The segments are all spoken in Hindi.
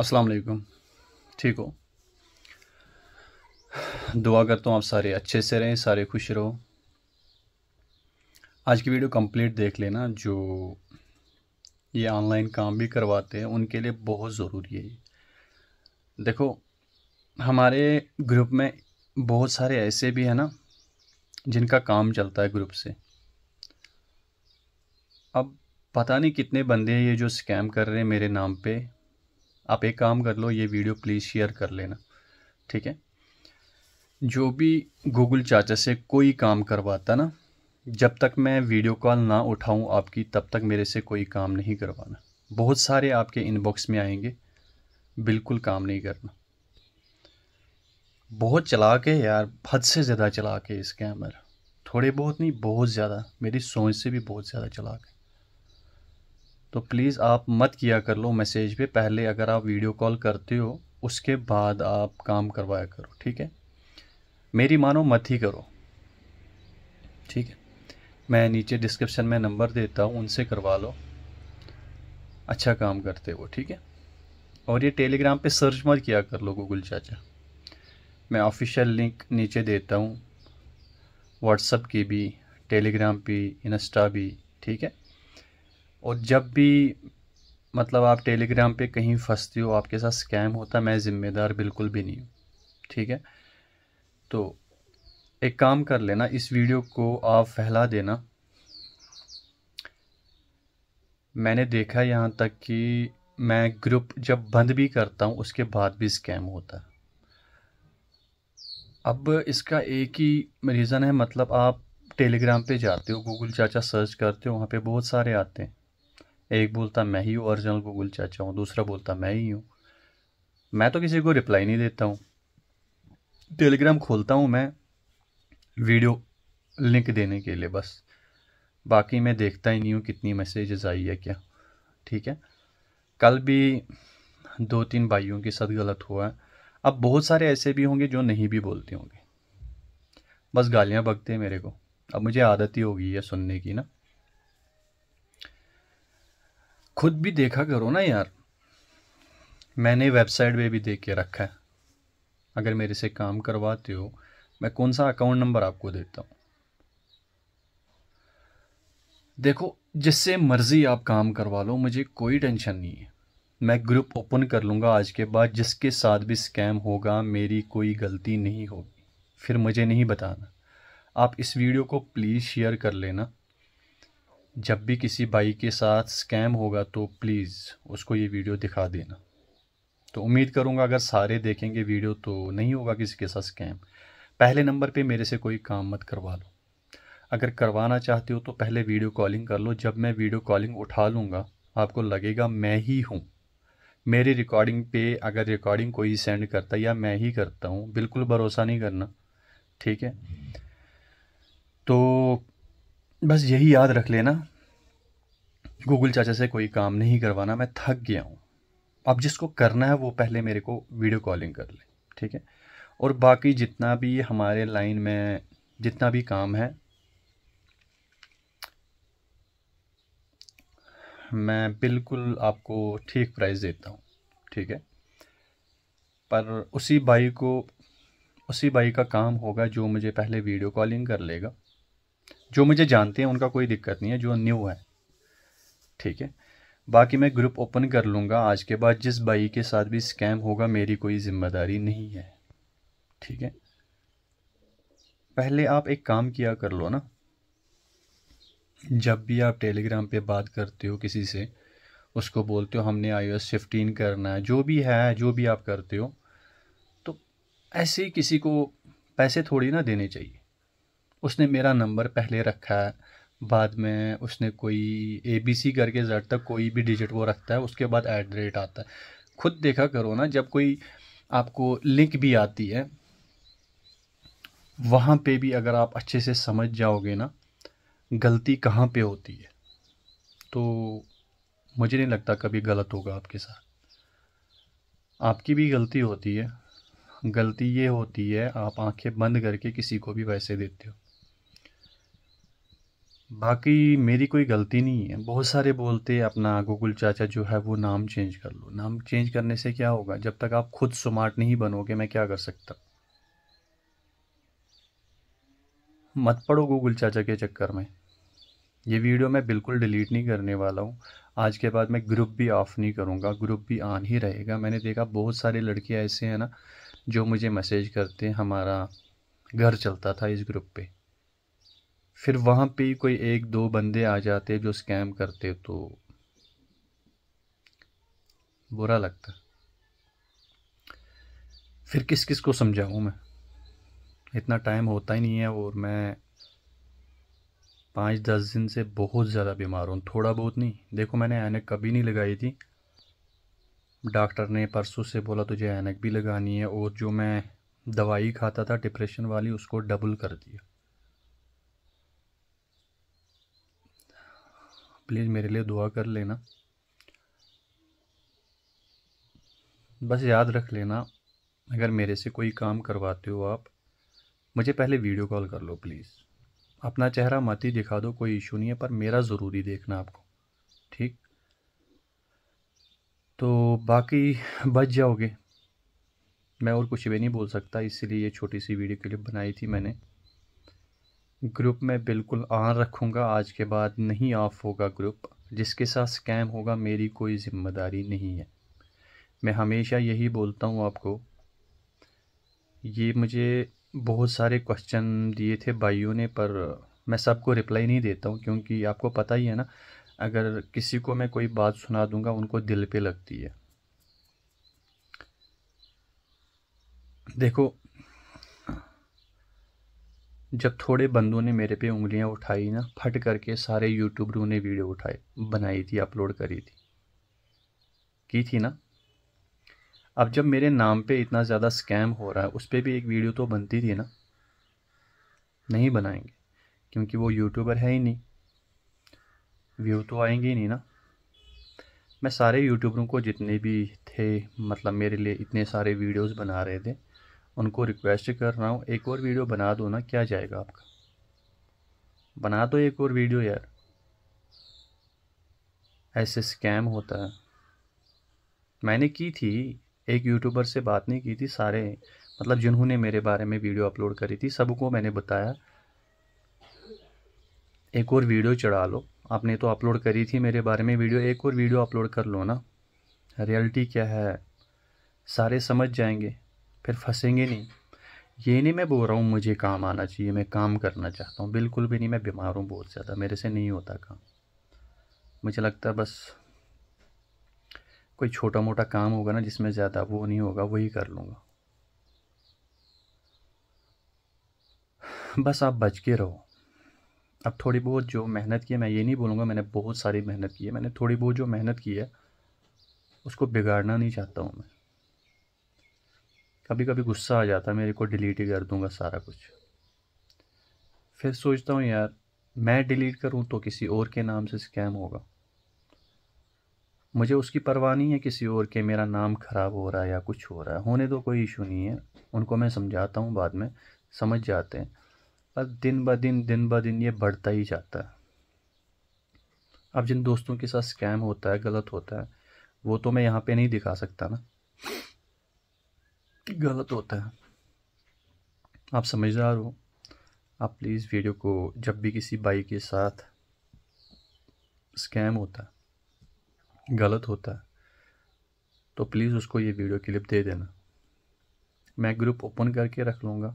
अस्सलाम वालेकुम ठीक हो दुआ करता हूँ आप सारे अच्छे से रहें सारे खुश रहो आज की वीडियो कंप्लीट देख लेना जो ये ऑनलाइन काम भी करवाते हैं उनके लिए बहुत ज़रूरी है देखो हमारे ग्रुप में बहुत सारे ऐसे भी हैं ना जिनका काम चलता है ग्रुप से अब पता नहीं कितने बंदे हैं ये जो स्कैम कर रहे हैं मेरे नाम पे आप एक काम कर लो ये वीडियो प्लीज़ शेयर कर लेना ठीक है जो भी गूगल चाचा से कोई काम करवाता ना जब तक मैं वीडियो कॉल ना उठाऊं आपकी तब तक मेरे से कोई काम नहीं करवाना बहुत सारे आपके इनबॉक्स में आएंगे बिल्कुल काम नहीं करना बहुत चला के यार हद से ज़्यादा के इस स्कैमर थोड़े बहुत नहीं बहुत ज़्यादा मेरी सोच से भी बहुत ज़्यादा चला के तो प्लीज़ आप मत किया कर लो मैसेज पे पहले अगर आप वीडियो कॉल करते हो उसके बाद आप काम करवाया करो ठीक है मेरी मानो मत ही करो ठीक है मैं नीचे डिस्क्रिप्शन में नंबर देता हूँ उनसे करवा लो अच्छा काम करते हो ठीक है और ये टेलीग्राम पे सर्च मत किया कर लो गूगल चाचा मैं ऑफिशियल लिंक नीचे देता हूँ व्हाट्सअप की भी टेलीग्राम भी इंस्टा भी ठीक है और जब भी मतलब आप टेलीग्राम पे कहीं फंसते हो आपके साथ स्कैम होता मैं ज़िम्मेदार बिल्कुल भी नहीं हूँ ठीक है तो एक काम कर लेना इस वीडियो को आप फैला देना मैंने देखा यहाँ तक कि मैं ग्रुप जब बंद भी करता हूँ उसके बाद भी स्कैम होता है अब इसका एक ही रीज़न है मतलब आप टेलीग्राम पे जाते हो गूगल चाचा सर्च करते हो वहाँ पे बहुत सारे आते हैं एक बोलता मैं ही हूँ ओरिजिनल गूगल चाचा हूँ दूसरा बोलता मैं ही हूँ मैं तो किसी को रिप्लाई नहीं देता हूँ टेलीग्राम खोलता हूँ मैं वीडियो लिंक देने के लिए बस बाकी मैं देखता ही नहीं हूँ कितनी मैसेजेस आई है क्या ठीक है कल भी दो तीन भाइयों के साथ गलत हुआ है अब बहुत सारे ऐसे भी होंगे जो नहीं भी बोलते होंगे बस गालियाँ बकते हैं मेरे को अब मुझे आदत ही हो गई है सुनने की ना खुद भी देखा करो ना यार मैंने वेबसाइट पे भी देख के रखा है अगर मेरे से काम करवाते हो मैं कौन सा अकाउंट नंबर आपको देता हूँ देखो जिससे मर्ज़ी आप काम करवा लो मुझे कोई टेंशन नहीं है मैं ग्रुप ओपन कर लूँगा आज के बाद जिसके साथ भी स्कैम होगा मेरी कोई गलती नहीं होगी फिर मुझे नहीं बताना आप इस वीडियो को प्लीज़ शेयर कर लेना जब भी किसी भाई के साथ स्कैम होगा तो प्लीज़ उसको ये वीडियो दिखा देना तो उम्मीद करूँगा अगर सारे देखेंगे वीडियो तो नहीं होगा किसी के साथ स्कैम पहले नंबर पे मेरे से कोई काम मत करवा लो अगर करवाना चाहते हो तो पहले वीडियो कॉलिंग कर लो जब मैं वीडियो कॉलिंग उठा लूँगा आपको लगेगा मैं ही हूँ मेरी रिकॉर्डिंग पे अगर रिकॉर्डिंग कोई सेंड करता या मैं ही करता हूँ बिल्कुल भरोसा नहीं करना ठीक है तो बस यही याद रख लेना गूगल चाचा से कोई काम नहीं करवाना मैं थक गया हूँ अब जिसको करना है वो पहले मेरे को वीडियो कॉलिंग कर ले ठीक है और बाकी जितना भी हमारे लाइन में जितना भी काम है मैं बिल्कुल आपको ठीक प्राइस देता हूँ ठीक है पर उसी भाई को उसी भाई का काम होगा जो मुझे पहले वीडियो कॉलिंग कर लेगा जो मुझे जानते हैं उनका कोई दिक्कत नहीं है जो न्यू है ठीक है बाकी मैं ग्रुप ओपन कर लूँगा आज के बाद जिस भाई के साथ भी स्कैम होगा मेरी कोई ज़िम्मेदारी नहीं है ठीक है पहले आप एक काम किया कर लो ना जब भी आप टेलीग्राम पे बात करते हो किसी से उसको बोलते हो हमने आई एस फिफ्टीन करना है जो भी है जो भी आप करते हो तो ऐसे ही किसी को पैसे थोड़ी ना देने चाहिए उसने मेरा नंबर पहले रखा है बाद में उसने कोई ए बी सी करके जेड तक कोई भी डिजिट वो रखता है उसके बाद ऐट द रेट आता है खुद देखा करो ना जब कोई आपको लिंक भी आती है वहाँ पे भी अगर आप अच्छे से समझ जाओगे ना गलती कहाँ पे होती है तो मुझे नहीं लगता कभी गलत होगा आपके साथ आपकी भी गलती होती है गलती ये होती है आप आंखें बंद करके किसी को भी पैसे देते हो बाकी मेरी कोई गलती नहीं है बहुत सारे बोलते अपना गूगल चाचा जो है वो नाम चेंज कर लो नाम चेंज करने से क्या होगा जब तक आप खुद स्मार्ट नहीं बनोगे मैं क्या कर सकता मत पढ़ो गूगल चाचा के चक्कर में ये वीडियो मैं बिल्कुल डिलीट नहीं करने वाला हूँ आज के बाद मैं ग्रुप भी ऑफ़ नहीं करूँगा ग्रुप भी ऑन ही रहेगा मैंने देखा बहुत सारे लड़के ऐसे हैं ना जो मुझे मैसेज करते हैं हमारा घर चलता था इस ग्रुप पर फिर वहाँ पे कोई एक दो बंदे आ जाते जो स्कैम करते तो बुरा लगता फिर किस किस को समझाऊँ मैं इतना टाइम होता ही नहीं है और मैं पाँच दस दिन से बहुत ज़्यादा बीमार हूँ थोड़ा बहुत नहीं देखो मैंने ऐनक कभी नहीं लगाई थी डॉक्टर ने परसों से बोला तुझे ऐनक भी लगानी है और जो मैं दवाई खाता था डिप्रेशन वाली उसको डबल कर दिया प्लीज़ मेरे लिए दुआ कर लेना बस याद रख लेना अगर मेरे से कोई काम करवाते हो आप मुझे पहले वीडियो कॉल कर लो प्लीज़ अपना चेहरा मत ही दिखा दो कोई इशू नहीं है पर मेरा ज़रूरी देखना आपको ठीक तो बाकी बच जाओगे मैं और कुछ भी नहीं बोल सकता इसलिए ये छोटी सी वीडियो क्लिप बनाई थी मैंने ग्रुप में बिल्कुल आन रखूँगा आज के बाद नहीं ऑफ होगा ग्रुप जिसके साथ स्कैम होगा मेरी कोई ज़िम्मेदारी नहीं है मैं हमेशा यही बोलता हूँ आपको ये मुझे बहुत सारे क्वेश्चन दिए थे भाइयों ने पर मैं सबको रिप्लाई नहीं देता हूँ क्योंकि आपको पता ही है ना अगर किसी को मैं कोई बात सुना दूंगा उनको दिल पे लगती है देखो जब थोड़े बंदों ने मेरे पे उंगलियां उठाई ना फट करके सारे यूट्यूबरों ने वीडियो उठाए बनाई थी अपलोड करी थी की थी ना अब जब मेरे नाम पे इतना ज़्यादा स्कैम हो रहा है उस पर भी एक वीडियो तो बनती थी ना नहीं बनाएंगे क्योंकि वो यूट्यूबर है ही नहीं व्यू तो आएंगे ही नहीं ना मैं सारे यूट्यूबरों को जितने भी थे मतलब मेरे लिए इतने सारे वीडियोस बना रहे थे उनको रिक्वेस्ट कर रहा हूँ एक और वीडियो बना दो ना क्या जाएगा आपका बना दो एक और वीडियो यार ऐसे स्कैम होता है मैंने की थी एक यूट्यूबर से बात नहीं की थी सारे मतलब जिन्होंने मेरे बारे में वीडियो अपलोड करी थी सबको मैंने बताया एक और वीडियो चढ़ा लो आपने तो अपलोड करी थी मेरे बारे में वीडियो एक और वीडियो अपलोड कर लो ना रियलिटी क्या है सारे समझ जाएंगे फिर फंसेंगे नहीं ये नहीं मैं बोल रहा हूँ मुझे काम आना चाहिए मैं काम करना चाहता हूँ बिल्कुल भी नहीं मैं बीमार हूँ बहुत ज़्यादा मेरे से नहीं होता काम मुझे लगता है बस कोई छोटा मोटा काम होगा ना जिसमें ज़्यादा वो नहीं होगा वही कर लूँगा बस आप बच के रहो अब थोड़ी बहुत जो मेहनत की है मैं ये नहीं बोलूँगा मैंने बहुत सारी मेहनत की है मैंने थोड़ी बहुत जो मेहनत की है उसको बिगाड़ना नहीं चाहता हूँ मैं कभी कभी गुस्सा आ जाता मेरे को डिलीट ही कर दूंगा सारा कुछ फिर सोचता हूँ यार मैं डिलीट करूँ तो किसी और के नाम से स्कैम होगा मुझे उसकी परवाह नहीं है किसी और के मेरा नाम ख़राब हो रहा है या कुछ हो रहा है होने तो कोई इशू नहीं है उनको मैं समझाता हूँ बाद में समझ जाते हैं पर दिन ब दिन दिन ब दिन ये बढ़ता ही जाता है अब जिन दोस्तों के साथ स्कैम होता है गलत होता है वो तो मैं यहाँ पे नहीं दिखा सकता ना गलत होता है आप समझदार हो आप प्लीज़ वीडियो को जब भी किसी भाई के साथ स्कैम होता है गलत होता है तो प्लीज़ उसको ये वीडियो क्लिप दे देना मैं ग्रुप ओपन करके रख लूँगा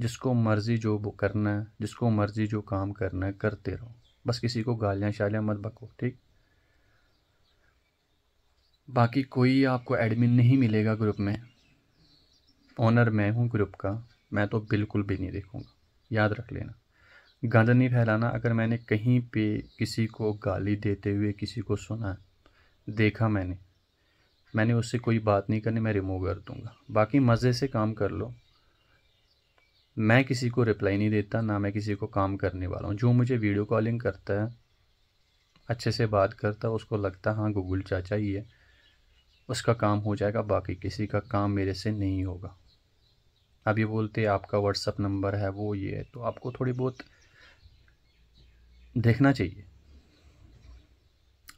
जिसको मर्ज़ी जो वो करना है जिसको मर्ज़ी जो काम करना है करते रहो बस किसी को गालियाँ शालियाँ मत बको ठीक बाकी कोई आपको एडमिन नहीं मिलेगा ग्रुप में ओनर मैं हूँ ग्रुप का मैं तो बिल्कुल भी नहीं देखूँगा याद रख लेना गंद नहीं फैलाना अगर मैंने कहीं पे किसी को गाली देते हुए किसी को सुना देखा मैंने मैंने उससे कोई बात नहीं करनी मैं रिमूव कर दूँगा बाकी मज़े से काम कर लो मैं किसी को रिप्लाई नहीं देता ना मैं किसी को काम करने वाला हूँ जो मुझे वीडियो कॉलिंग करता है अच्छे से बात करता है उसको लगता है हाँ गूगल चाचा ही है उसका काम हो जाएगा बाकी किसी का काम मेरे से नहीं होगा अब ये बोलते आपका व्हाट्सअप नंबर है वो ये है तो आपको थोड़ी बहुत देखना चाहिए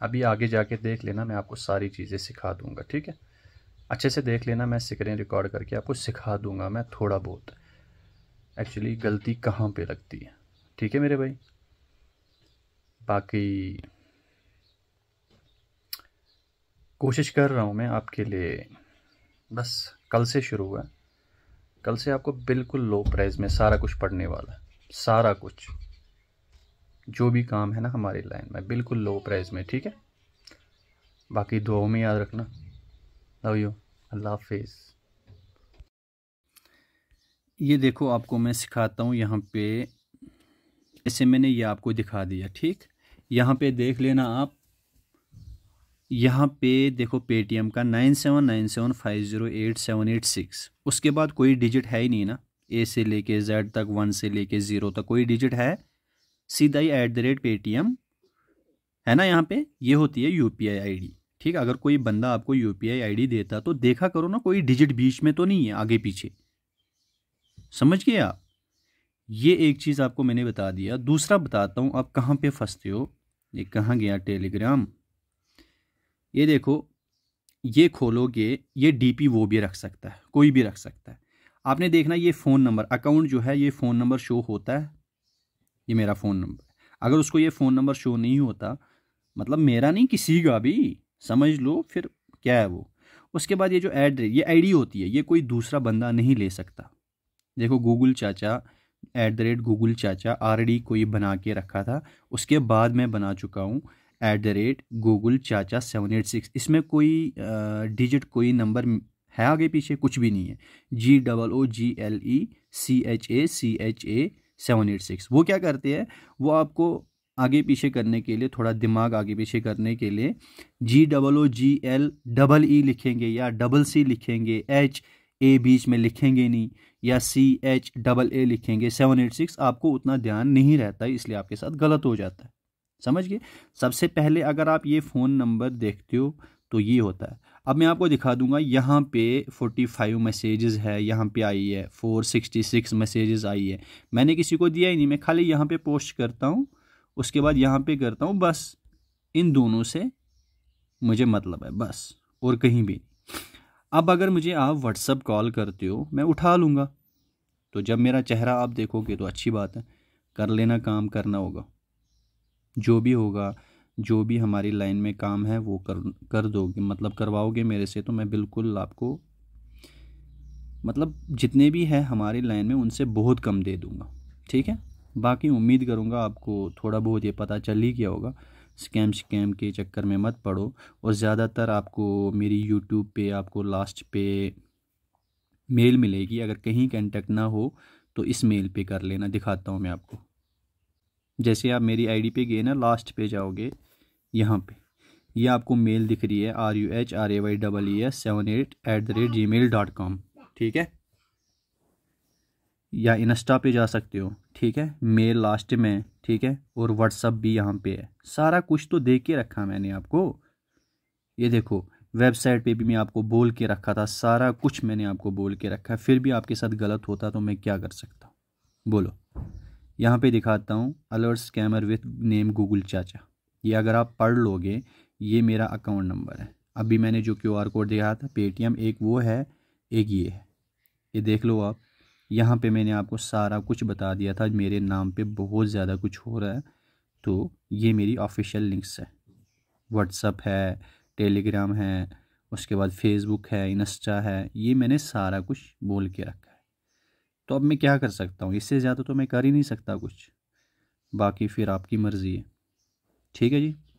अभी आगे जाके देख लेना मैं आपको सारी चीज़ें सिखा दूंगा ठीक है अच्छे से देख लेना मैं स्क्रीन रिकॉर्ड करके आपको सिखा दूंगा मैं थोड़ा बहुत एक्चुअली गलती कहाँ पे लगती है ठीक है मेरे भाई बाकी कोशिश कर रहा हूँ मैं आपके लिए बस कल से शुरू हुआ कल से आपको बिल्कुल लो प्राइस में सारा कुछ पढ़ने वाला है सारा कुछ जो भी काम है ना हमारी लाइन में बिल्कुल लो प्राइस में ठीक है बाकी दुआओं में याद रखना लव यू अल्लाह हाफिज़ ये देखो आपको मैं सिखाता हूँ यहाँ पे इसे मैंने ये आपको दिखा दिया ठीक यहाँ पे देख लेना आप यहाँ पे देखो पेटीएम का nine seven nine seven five zero eight seven eight six उसके बाद कोई डिजिट है ही नहीं ना ए से लेके जेड तक वन से लेके ज़ीरो तक कोई डिजिट है सीधा ही ऐट द रेट पेटीएम है ना यहाँ पे ये होती है U P I I D ठीक अगर कोई बंदा आपको U P I I D देता तो देखा करो ना कोई डिजिट बीच में तो नहीं है आगे पीछे समझ गए आप ये एक चीज़ आपको मैंने बता दिया दूसरा बताता हूँ आप कहाँ पर फंसते हो ये कहाँ गया टेलीग्राम ये देखो ये खोलोगे ये डीपी वो भी रख सकता है कोई भी रख सकता है आपने देखना ये फ़ोन नंबर अकाउंट जो है ये फ़ोन नंबर शो होता है ये मेरा फ़ोन नंबर अगर उसको ये फ़ोन नंबर शो नहीं होता मतलब मेरा नहीं किसी का भी समझ लो फिर क्या है वो उसके बाद ये जो एड्रेस ये आईडी होती है ये कोई दूसरा बंदा नहीं ले सकता देखो गूगल चाचा ऐट द रेट गूगल चाचा आर कोई बना के रखा था उसके बाद मैं बना चुका हूँ एट द रेट गूगल चाचा सेवन एट सिक्स इसमें कोई डिजिट कोई नंबर है आगे पीछे कुछ भी नहीं है G double O G L E C H A C H A seven eight six वो क्या करते हैं वो आपको आगे पीछे करने के लिए थोड़ा दिमाग आगे पीछे करने के लिए G double O G L double E लिखेंगे या डबल सी लिखेंगे एच ए बीच में लिखेंगे नहीं या सी एच डबल ए लिखेंगे सेवन एट सिक्स आपको उतना ध्यान नहीं रहता इसलिए आपके साथ गलत हो जाता है समझ गए सबसे पहले अगर आप ये फ़ोन नंबर देखते हो तो ये होता है अब मैं आपको दिखा दूंगा यहाँ पे 45 मैसेजेस है यहाँ पे आई है 466 मैसेजेस आई है मैंने किसी को दिया ही नहीं मैं खाली यहाँ पे पोस्ट करता हूँ उसके बाद यहाँ पे करता हूँ बस इन दोनों से मुझे मतलब है बस और कहीं भी अब अगर मुझे आप व्हाट्सअप कॉल करते हो मैं उठा लूँगा तो जब मेरा चेहरा आप देखोगे तो अच्छी बात है कर लेना काम करना होगा जो भी होगा जो भी हमारी लाइन में काम है वो कर कर दोगे मतलब करवाओगे मेरे से तो मैं बिल्कुल आपको मतलब जितने भी है हमारी लाइन में उनसे बहुत कम दे दूँगा ठीक है बाकी उम्मीद करूँगा आपको थोड़ा बहुत ये पता चल ही गया होगा स्कैम स्कैम के चक्कर में मत पड़ो और ज़्यादातर आपको मेरी यूट्यूब पे आपको लास्ट पे मेल मिलेगी अगर कहीं कंटेक्ट ना हो तो इस मेल पे कर लेना दिखाता हूँ मैं आपको जैसे आप मेरी आईडी पे गए ना लास्ट पे जाओगे यहाँ पे ये यह आपको मेल दिख रही है R U H R A Y double E S seven eight at the rate G mail dot com ठीक है या इंस्टा पे जा सकते हो ठीक है मेल लास्ट में ठीक है और व्हाट्सअप भी यहाँ पे है सारा कुछ तो देख के रखा मैंने आपको ये देखो वेबसाइट पे भी मैं आपको बोल के रखा था सारा कुछ मैंने आपको बोल के रखा फिर भी आपके साथ गलत होता तो मैं क्या कर सकता बोलो यहाँ पे दिखाता हूँ alert scammer with name Google चाचा ये अगर आप पढ़ लोगे ये मेरा अकाउंट नंबर है अभी मैंने जो क्यू आर कोड दिखाया था पेटीएम एक वो है एक ये है ये देख लो आप यहाँ पे मैंने आपको सारा कुछ बता दिया था मेरे नाम पे बहुत ज़्यादा कुछ हो रहा है तो ये मेरी ऑफिशियल लिंक्स है व्हाट्सअप है टेलीग्राम है उसके बाद फेसबुक है इंस्टा है ये मैंने सारा कुछ बोल के रखा है तो अब मैं क्या कर सकता हूँ इससे ज़्यादा तो मैं कर ही नहीं सकता कुछ बाकी फिर आपकी मर्ज़ी है ठीक है जी